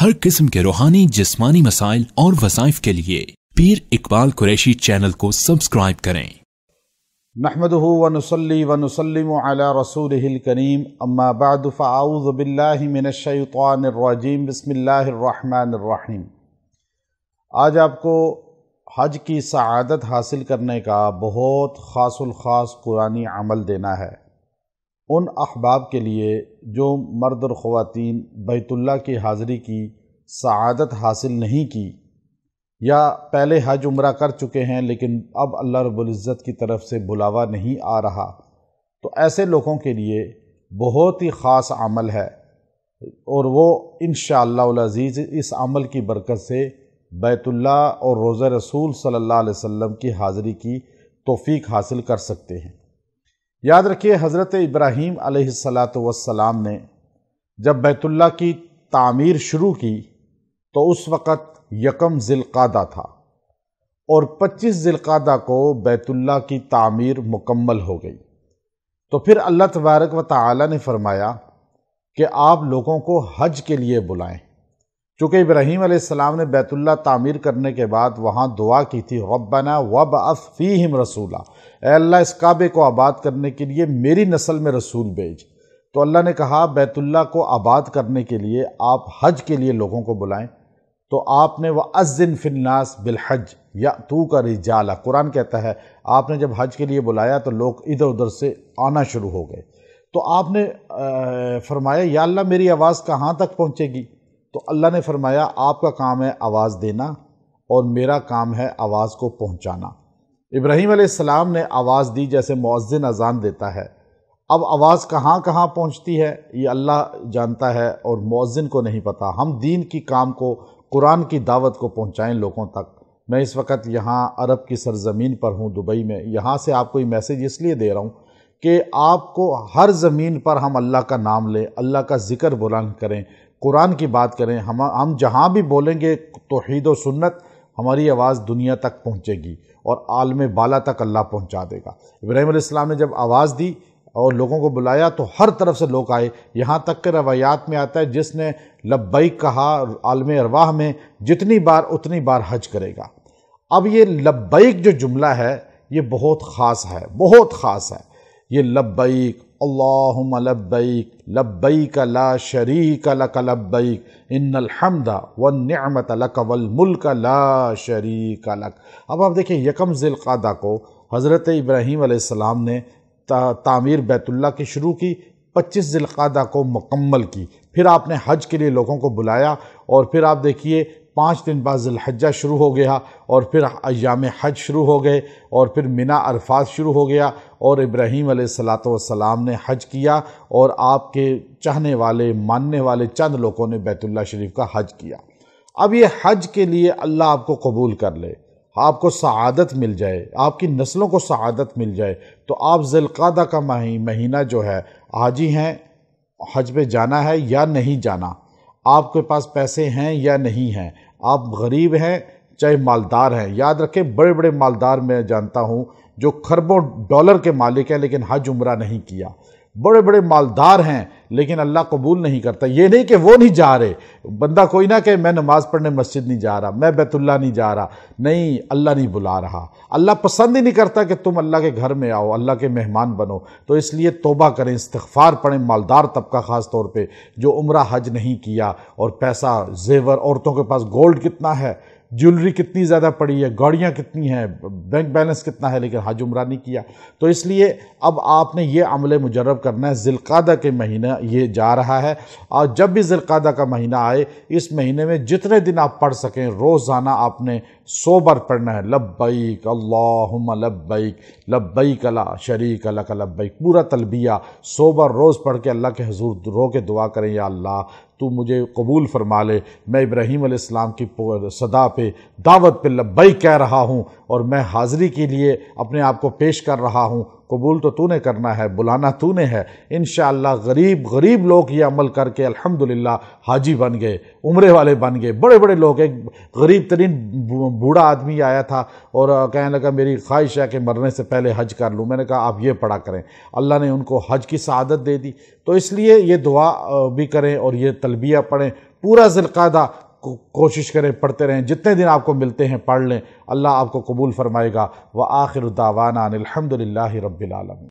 हर किस्म के रूहानी जिसमानी मसाइल और वसाइफ के लिए पीर इकबाल कुरैशी चैनल को सब्सक्राइब करें नहमद बसमीम आज आपको हज की सआदत हासिल करने का बहुत ख़ास ख़ास कुरानी अमल देना है उन अहबाब के लिए जो मर्द और ख़वातीन बैतुल्ला की हाज़री की सआदत हासिल नहीं की या पहले हज उम्र कर चुके हैं लेकिन अब अल्लाह रब्ज़त की तरफ से बुलावा नहीं आ रहा तो ऐसे लोगों के लिए बहुत ही ख़ास अमल है और वो इन शज़ीज़ इस अमल की बरकत से बैतुल्ला और रोज़ रसूल सल्लल्लाहु अलैहि वसल्लम की हाज़री की तोफ़ी हासिल कर सकते हैं याद रखिए हज़रत इब्राहीम वसलाम ने जब बैतुल्ला की तामीर शुरू की तो उस वक़्त यकम ज़िलक़ादा था और 25 ज़िलक़ादा को बैतुल्ला की तामीर मुकम्मल हो गई तो फिर अल्लाह तबारक व ताली ने फरमाया कि आप लोगों को हज के लिए बुलाएं चूँकि इब्राहीम आसमाम ने बैतुल्ला तामीर करने के बाद वहाँ दुआ की थी रब्बना वब अफ़ीम रसूला अल्लाह इस काबे को आबाद करने के लिए मेरी नस्ल में रसूल भेज तो अल्लाह ने कहा बैतुल्ला को आबाद करने के लिए आप हज के लिए लोगों को बुलाएं तो आपने वह अज़िन फिलनास बिलहज या तू का रिजाला कुरान कहता है आपने जब हज के लिए बुलाया तो लोग इधर उधर से आना शुरू हो गए तो आपने फरमाया या अल्लाह मेरी आवाज़ कहाँ तक पहुँचेगी तो अल्लाह ने फरमाया आपका काम है आवाज़ देना और मेरा काम है आवाज़ को पहुँचाना इब्राहिम सलाम ने आवाज़ दी जैसे मुआजिन अजान देता है अब आवाज़ कहाँ कहाँ पहुँचती है ये अल्लाह जानता है और मुआजिन को नहीं पता हम दीन की काम को कुरान की दावत को पहुँचाएँ लोगों तक मैं इस वक्त यहाँ अरब की सरजमीन पर हूँ दुबई में यहाँ से आपको ये मैसेज इसलिए दे रहा हूँ कि आपको हर ज़मीन पर हम अल्लाह का नाम लें अल्लाह का ज़िक्र बुलंद करें कुरान की बात करें हम हम जहाँ भी बोलेंगे तोहद व सुन्नत हमारी आवाज़ दुनिया तक पहुँचेगी और आलम बाला तक अल्लाह पहुँचा देगा इब्राहिम ने जब आवाज़ दी और लोगों को बुलाया तो हर तरफ से लोग आए यहाँ तक के रवायात में आता है जिसने लब्बई कहा आलम अरवाह में जितनी बार उतनी बार हज करेगा अब ये लब्बैक जो जुमला है ये बहुत ख़ास है बहुत ख़ास है ये लब्बैक अल्लाहुम लब्बैक लब्बैक ला शरीक लक लब्बैक इन्नल हमदा व नियमत लक वल मुल्क ला शरीक लक अब आप देखिए यकम ज़िलक़ादा को हज़रत इब्राहीम सलाम ने तामीर बैतुल्ला की शुरू की पच्चीस ज़िलक़ादा को मुकम्मल की फिर आपने हज के लिए लोगों को बुलाया और फिर आप देखिए पाँच दिन बाद जिलहजा शुरू हो गया और फिर अयाम हज शुरू हो गए और फिर मिना अरफात शुरू हो गया और इब्राहीम सलाम ने हज किया और आपके चाहने वाले मानने वाले चंद लोगों ने बैतुल्ला शरीफ का हज किया अब ये हज के लिए अल्लाह आपको कबूल कर ले आपको सआदत मिल जाए आपकी नस्लों को सआदत मिल जाए तो आप जिलकादा का महीना जो है आज ही हैं हज पे जाना है या नहीं जाना आपके पास पैसे हैं या नहीं हैं आप गरीब हैं चाहे मालदार हैं याद रखें बड़े बड़े मालदार मैं जानता हूँ जो खरबों डॉलर के मालिक हैं लेकिन हज उम्र नहीं किया बड़े बड़े मालदार हैं लेकिन अल्लाह कबूल नहीं करता ये नहीं कि वो नहीं जा रहे बंदा कोई ना कहे मैं नमाज़ पढ़ने मस्जिद नहीं जा रहा मैं बैतुल्ला नहीं जा रहा नहीं अल्लाह नहीं बुला रहा अल्लाह पसंद ही नहीं करता कि तुम अल्लाह के घर में आओ अल्लाह के मेहमान बनो तो इसलिए तोबा करें इस्तफ़ार पढ़ें मालदार तबका ख़ास तौर पर जो उम्र हज नहीं किया और पैसा जेवर औरतों के पास गोल्ड कितना है ज्वेलरी कितनी ज़्यादा पड़ी है गाड़ियाँ कितनी हैं बैंक बैलेंस कितना है लेकिन हाज उमरा नहीं किया तो इसलिए अब आपने ये अमल मुजरब करना है ज़िलकादा के महीना ये जा रहा है और जब भी ज़िलकादा का महीना आए इस महीने में जितने दिन आप पढ़ सकें रोज़ाना आपने सो बार पढ़ना है लब्बैक अल्लाहुम्मा लब्बैक लब्बैक ला शरीक लक लब्बैक पूरा तलबिया सो बार रोज़ पढ़ के अल्लाह के हजूर रो के दुआ करें या अल्लाह तो मुझे कबूल फरमा ले मैं इब्राहीम की सदा पे दावत पे लब्बई कह रहा हूँ और मैं हाज़िरी के लिए अपने आप को पेश कर रहा हूँ कबूल तो तूने करना है बुलाना तूने है इन गरीब गरीब लोग ये अमल करके अल्हम्दुलिल्लाह हाजी बन गए उम्रे वाले बन गए बड़े बड़े लोग एक गरीब तरीन बूढ़ा आदमी आया था और कहने लगा मेरी ख्वाहिश है कि मरने से पहले हज कर लूँ मैंने कहा आप ये पढ़ा करें अल्लाह ने उनको हज की शहादत दे दी तो इसलिए ये दुआ भी करें और ये तलबिया पढ़ें पूरा जिलकादा को कोशिश करें पढ़ते रहें जितने दिन आपको मिलते हैं पढ़ लें अल्लाह आपको कबूल फरमाएगा व आखिर दावाना अनिलहमदिल्ला रबालमी